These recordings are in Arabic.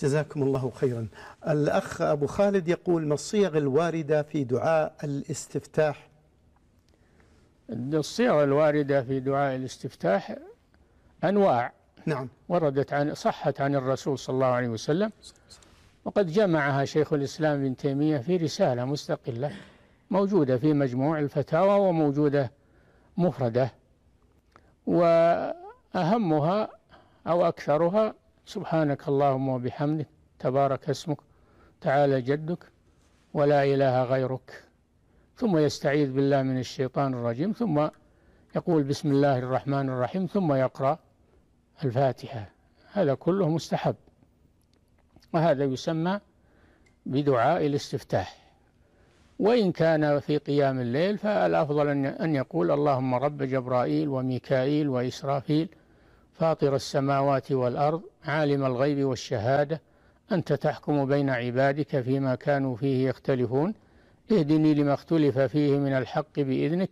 جزاكم الله خيرا الأخ أبو خالد يقول ما الصيغ الواردة في دعاء الاستفتاح الصيغ الواردة في دعاء الاستفتاح أنواع نعم وردت عن صحت عن الرسول صلى الله عليه وسلم وقد جمعها شيخ الإسلام ابن تيمية في رسالة مستقلة موجودة في مجموع الفتاوى وموجودة مفردة وأهمها أو أكثرها سبحانك اللهم وبحمدك تبارك اسمك تعالى جدك ولا إله غيرك ثم يستعيذ بالله من الشيطان الرجيم ثم يقول بسم الله الرحمن الرحيم ثم يقرأ الفاتحة هذا كله مستحب وهذا يسمى بدعاء الاستفتاح وإن كان في قيام الليل فالأفضل أن يقول اللهم رب جبرائيل وميكائيل وإسرافيل فاطر السماوات والأرض عالم الغيب والشهادة أنت تحكم بين عبادك فيما كانوا فيه يختلفون اهدني لما اختلف فيه من الحق بإذنك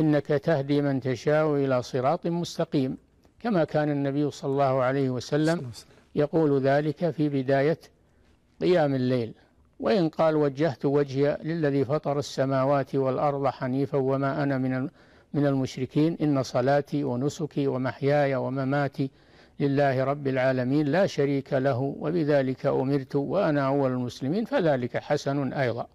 إنك تهدي من تشاء إلى صراط مستقيم كما كان النبي صلى الله عليه وسلم يقول ذلك في بداية قيام الليل وإن قال وجهت وجهي للذي فطر السماوات والأرض حنيفا وما أنا من من المشركين إن صلاتي ونسكي ومحياي ومماتي لله رب العالمين لا شريك له وبذلك أمرت وأنا أول المسلمين فذلك حسن أيضا